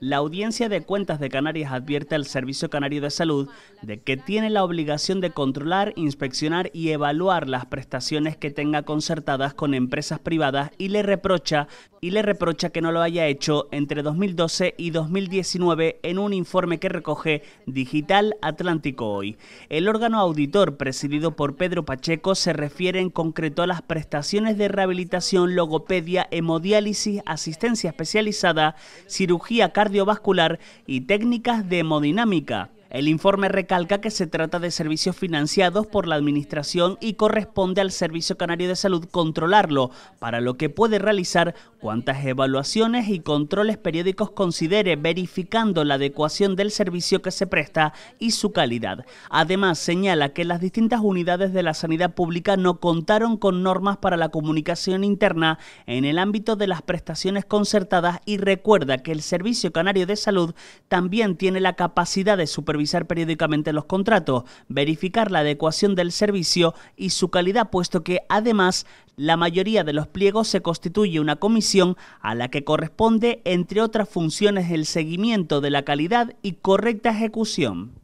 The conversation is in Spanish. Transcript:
la Audiencia de Cuentas de Canarias advierte al Servicio Canario de Salud de que tiene la obligación de controlar, inspeccionar y evaluar las prestaciones que tenga concertadas con empresas privadas y le reprocha y le reprocha que no lo haya hecho entre 2012 y 2019 en un informe que recoge Digital Atlántico Hoy. El órgano auditor presidido por Pedro Pacheco se refiere en concreto a las prestaciones de rehabilitación, logopedia, hemodiálisis, asistencia especializada, cirugía cardiovascular y técnicas de hemodinámica. El informe recalca que se trata de servicios financiados por la Administración y corresponde al Servicio Canario de Salud controlarlo, para lo que puede realizar ...cuántas evaluaciones y controles periódicos considere verificando la adecuación del servicio que se presta y su calidad. Además, señala que las distintas unidades de la sanidad pública no contaron con normas para la comunicación interna en el ámbito de las prestaciones concertadas y recuerda que el Servicio Canario de Salud también tiene la capacidad de supervisar periódicamente los contratos, verificar la adecuación del servicio y su calidad, puesto que además la mayoría de los pliegos se constituye una comisión a la que corresponde, entre otras funciones, el seguimiento de la calidad y correcta ejecución.